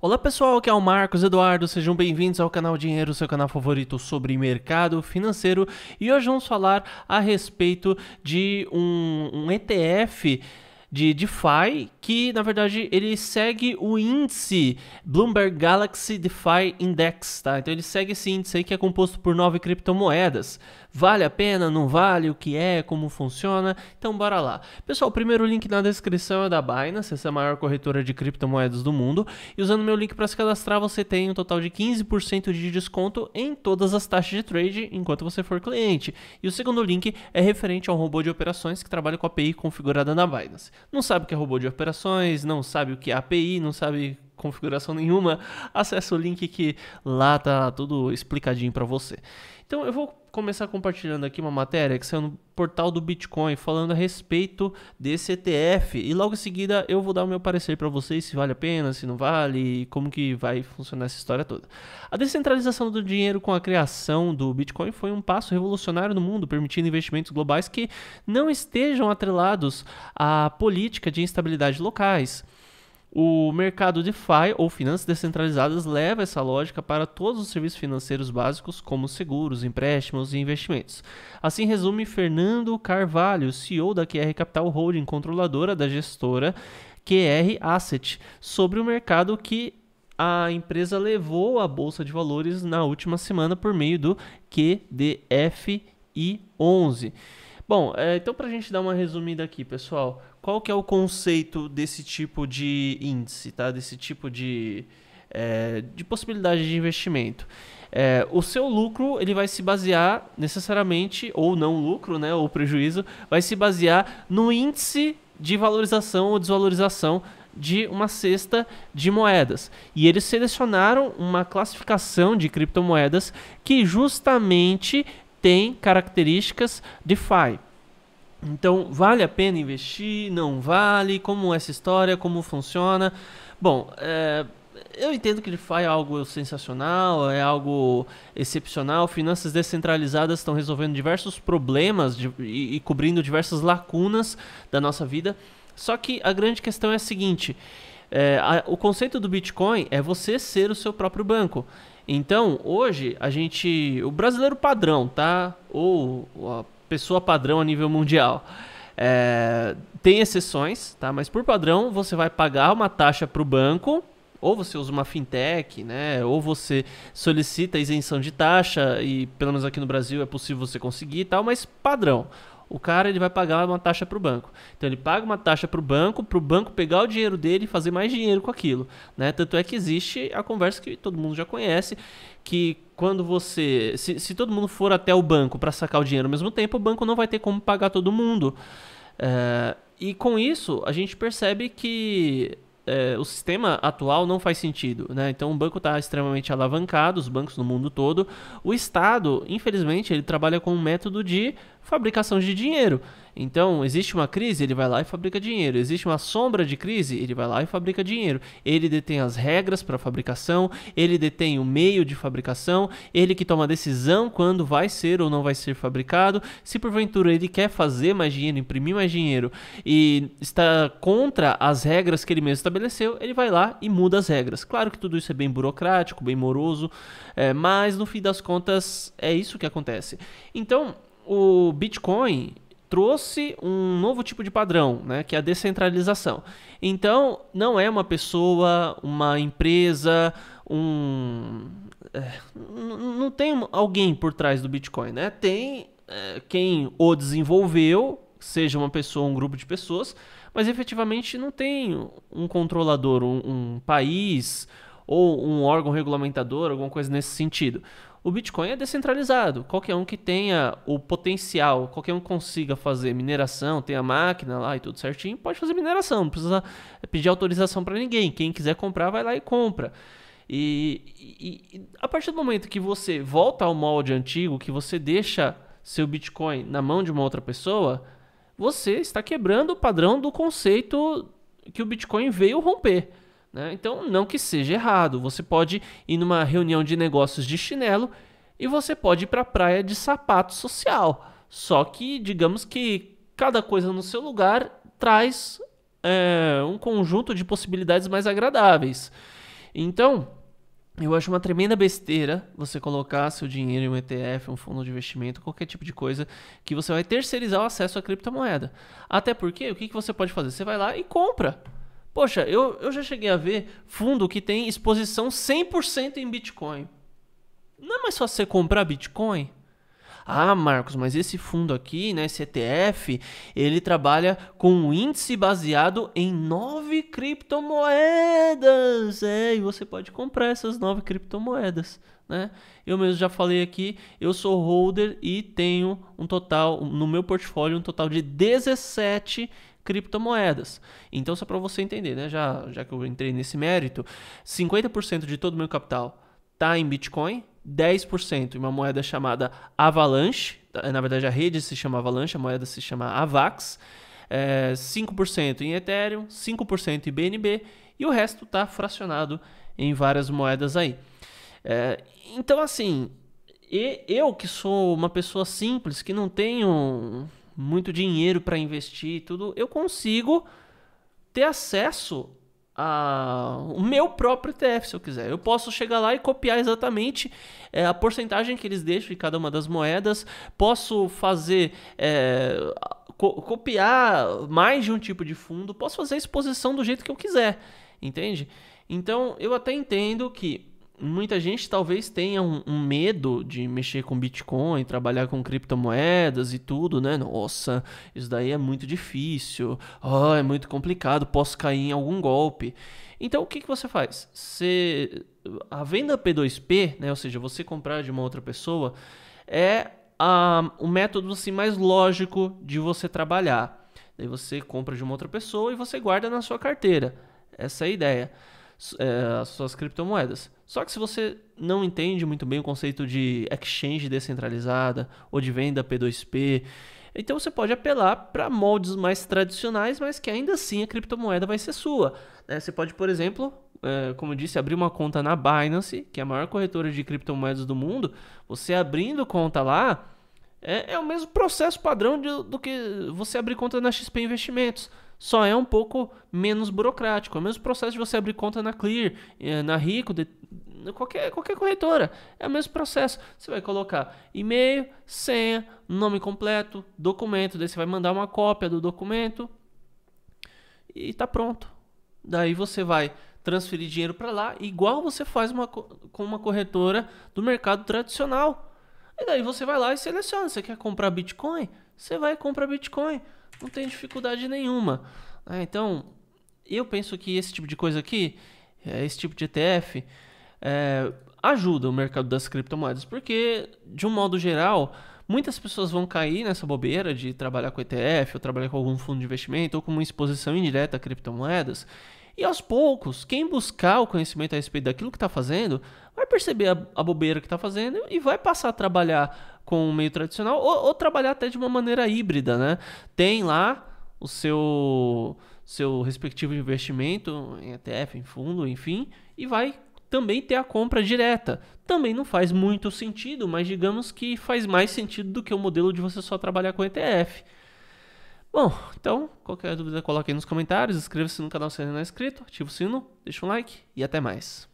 Olá pessoal, aqui é o Marcos Eduardo, sejam bem-vindos ao canal Dinheiro, seu canal favorito sobre mercado financeiro. E hoje vamos falar a respeito de um, um ETF de DeFi, que na verdade ele segue o índice Bloomberg Galaxy DeFi Index, tá? Então ele segue esse índice aí que é composto por nove criptomoedas. Vale a pena? Não vale? O que é? Como funciona? Então bora lá. Pessoal, o primeiro link na descrição é da Binance, essa é a maior corretora de criptomoedas do mundo. E usando meu link para se cadastrar, você tem um total de 15% de desconto em todas as taxas de trade enquanto você for cliente. E o segundo link é referente a um robô de operações que trabalha com a API configurada na Binance. Não sabe o que é robô de operações, não sabe o que é API, não sabe configuração nenhuma, acessa o link que lá tá tudo explicadinho para você. Então eu vou começar compartilhando aqui uma matéria que saiu no portal do Bitcoin falando a respeito desse ETF e logo em seguida eu vou dar o meu parecer para vocês se vale a pena, se não vale, como que vai funcionar essa história toda. A descentralização do dinheiro com a criação do Bitcoin foi um passo revolucionário no mundo, permitindo investimentos globais que não estejam atrelados à política de instabilidade locais. O mercado DeFi, ou finanças descentralizadas, leva essa lógica para todos os serviços financeiros básicos, como seguros, empréstimos e investimentos. Assim resume Fernando Carvalho, CEO da QR Capital Holding, controladora da gestora QR Asset, sobre o mercado que a empresa levou à Bolsa de Valores na última semana por meio do QDFI11. Bom, é, então para a gente dar uma resumida aqui, pessoal, qual que é o conceito desse tipo de índice, tá? Desse tipo de, é, de possibilidade de investimento. É, o seu lucro ele vai se basear necessariamente ou não lucro, né, ou prejuízo, vai se basear no índice de valorização ou desvalorização de uma cesta de moedas. E eles selecionaram uma classificação de criptomoedas que justamente tem características DeFi. Então, vale a pena investir? Não vale? Como é essa história? Como funciona? Bom, é, eu entendo que DeFi é algo sensacional, é algo excepcional. Finanças descentralizadas estão resolvendo diversos problemas de, e, e cobrindo diversas lacunas da nossa vida. Só que a grande questão é a seguinte: é, a, o conceito do Bitcoin é você ser o seu próprio banco. Então, hoje, a gente. O brasileiro padrão, tá? Ou a pessoa padrão a nível mundial. É, tem exceções, tá? Mas por padrão, você vai pagar uma taxa para o banco. Ou você usa uma fintech, né? Ou você solicita isenção de taxa, e pelo menos aqui no Brasil é possível você conseguir e tal, mas padrão o cara ele vai pagar uma taxa para o banco. Então ele paga uma taxa para o banco, para o banco pegar o dinheiro dele e fazer mais dinheiro com aquilo. Né? Tanto é que existe a conversa que todo mundo já conhece, que quando você. Se, se todo mundo for até o banco para sacar o dinheiro ao mesmo tempo, o banco não vai ter como pagar todo mundo. É, e com isso, a gente percebe que é, o sistema atual não faz sentido, né? Então o banco está extremamente alavancado, os bancos no mundo todo. O Estado, infelizmente, ele trabalha com um método de fabricação de dinheiro. Então, existe uma crise, ele vai lá e fabrica dinheiro. Existe uma sombra de crise, ele vai lá e fabrica dinheiro. Ele detém as regras para fabricação, ele detém o meio de fabricação, ele que toma a decisão quando vai ser ou não vai ser fabricado. Se porventura ele quer fazer mais dinheiro, imprimir mais dinheiro e está contra as regras que ele mesmo estabeleceu, ele vai lá e muda as regras. Claro que tudo isso é bem burocrático, bem moroso, é, mas no fim das contas é isso que acontece. Então, o Bitcoin trouxe um novo tipo de padrão, né, que é a descentralização. Então, não é uma pessoa, uma empresa, um. É, não tem alguém por trás do Bitcoin, né? Tem é, quem o desenvolveu, seja uma pessoa um grupo de pessoas, mas efetivamente não tem um controlador, um, um país ou um órgão regulamentador, alguma coisa nesse sentido. O Bitcoin é descentralizado. Qualquer um que tenha o potencial, qualquer um consiga fazer mineração, tenha máquina lá e tudo certinho, pode fazer mineração. Não precisa pedir autorização para ninguém. Quem quiser comprar, vai lá e compra. E, e, e, a partir do momento que você volta ao molde antigo, que você deixa seu Bitcoin na mão de uma outra pessoa, você está quebrando o padrão do conceito que o Bitcoin veio romper. Né? Então, não que seja errado, você pode ir numa reunião de negócios de chinelo e você pode ir para a praia de sapato social. Só que, digamos que cada coisa no seu lugar traz é, um conjunto de possibilidades mais agradáveis. Então, eu acho uma tremenda besteira você colocar seu dinheiro em um ETF, um fundo de investimento, qualquer tipo de coisa que você vai terceirizar o acesso à criptomoeda. Até porque o que, que você pode fazer? Você vai lá e compra. Poxa, eu, eu já cheguei a ver fundo que tem exposição 100% em Bitcoin. Não é mais só você comprar Bitcoin? Ah, Marcos, mas esse fundo aqui, né, esse ETF, ele trabalha com um índice baseado em nove criptomoedas. É, e você pode comprar essas nove criptomoedas. Né? Eu mesmo já falei aqui, eu sou holder e tenho um total, no meu portfólio, um total de 17 criptomoedas. Então, só para você entender, né? já, já que eu entrei nesse mérito, 50% de todo o meu capital está em Bitcoin, 10% em uma moeda chamada Avalanche, tá, na verdade a rede se chama Avalanche, a moeda se chama AVAX, é, 5% em Ethereum, 5% em BNB e o resto está fracionado em várias moedas aí. É, então, assim, eu que sou uma pessoa simples, que não tenho muito dinheiro para investir e tudo, eu consigo ter acesso o meu próprio ETF, se eu quiser. Eu posso chegar lá e copiar exatamente é, a porcentagem que eles deixam de cada uma das moedas. Posso fazer. É, co copiar mais de um tipo de fundo. Posso fazer a exposição do jeito que eu quiser. Entende? Então eu até entendo que muita gente talvez tenha um, um, medo de mexer com Bitcoin, trabalhar com criptomoedas e tudo, né? Nossa, isso daí é muito difícil, oh, é muito complicado, posso cair em algum golpe. Então o que, que você faz? Você, a venda P2P, né? ou seja, você comprar de uma outra pessoa, é a, o método assim, mais lógico de você trabalhar. Daí você compra de uma outra pessoa e você guarda na sua carteira. Essa é a ideia. É, as suas criptomoedas. Só que se você não entende muito bem o conceito de exchange descentralizada ou de venda P2P, então você pode apelar para moldes mais tradicionais, mas que ainda assim a criptomoeda vai ser sua. Né? Você pode, por exemplo, é, como eu disse, abrir uma conta na Binance, que é a maior corretora de criptomoedas do mundo. Você abrindo conta lá, é, é o mesmo processo padrão de, do que você abrir conta na XP Investimentos. Só é um pouco menos burocrático. É o mesmo processo de você abrir conta na Clear, é, na Rico, de, qualquer, qualquer corretora. É o mesmo processo. Você vai colocar e-mail, senha, nome completo, documento. Daí você vai mandar uma cópia do documento e tá pronto. Daí você vai transferir dinheiro para lá, igual você faz uma, com uma corretora do mercado tradicional. E daí você vai lá e seleciona. Você quer comprar Bitcoin? Você vai e compra Bitcoin. Não tem dificuldade nenhuma. É, então, eu penso que esse tipo de coisa aqui, é, esse tipo de ETF, é, ajuda o mercado das criptomoedas. Porque, de um modo geral, muitas pessoas vão cair nessa bobeira de trabalhar com ETF, ou trabalhar com algum fundo de investimento, ou com uma exposição indireta a criptomoedas. E aos poucos, quem buscar o conhecimento a respeito daquilo que está fazendo, vai perceber a, a bobeira que está fazendo e vai passar a trabalhar com o meio tradicional ou, ou trabalhar até de uma maneira híbrida, né? Tem lá o seu seu respectivo investimento em ETF, em fundo, enfim, e vai também ter a compra direta. Também não faz muito sentido, mas digamos que faz mais sentido do que o modelo de você só trabalhar com ETF. Bom, então, qualquer dúvida coloque aí nos comentários, inscreva-se no canal se ainda não é inscrito, ativa o sino, deixa um like e até mais.